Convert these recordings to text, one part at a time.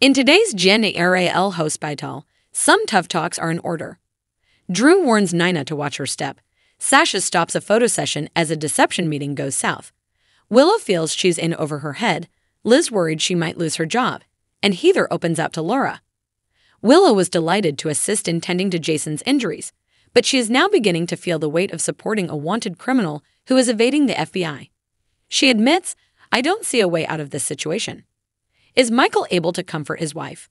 In today's Jenny RAL host Baital, some tough talks are in order. Drew warns Nina to watch her step. Sasha stops a photo session as a deception meeting goes south. Willow feels she's in over her head, Liz worried she might lose her job, and Heather opens up to Laura. Willow was delighted to assist in tending to Jason's injuries, but she is now beginning to feel the weight of supporting a wanted criminal who is evading the FBI. She admits, I don't see a way out of this situation. Is Michael able to comfort his wife?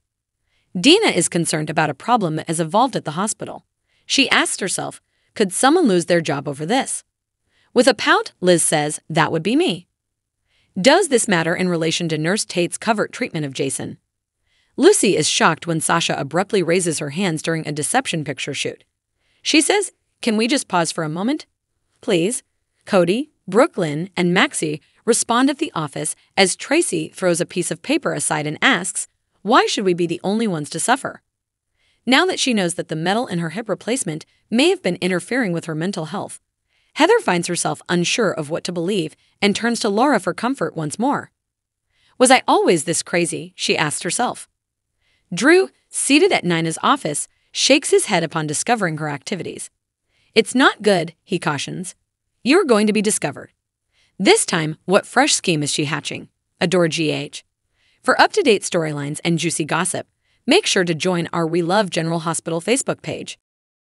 Dina is concerned about a problem that has evolved at the hospital. She asks herself, could someone lose their job over this? With a pout, Liz says, that would be me. Does this matter in relation to Nurse Tate's covert treatment of Jason? Lucy is shocked when Sasha abruptly raises her hands during a deception picture shoot. She says, Can we just pause for a moment? Please. Cody, Brooklyn and Maxie respond at the office as Tracy throws a piece of paper aside and asks, Why should we be the only ones to suffer? Now that she knows that the metal in her hip replacement may have been interfering with her mental health, Heather finds herself unsure of what to believe and turns to Laura for comfort once more. Was I always this crazy? she asks herself. Drew, seated at Nina's office, shakes his head upon discovering her activities. It's not good, he cautions. You're going to be discovered. This time, what fresh scheme is she hatching? Adore GH. For up to date storylines and juicy gossip, make sure to join our We Love General Hospital Facebook page.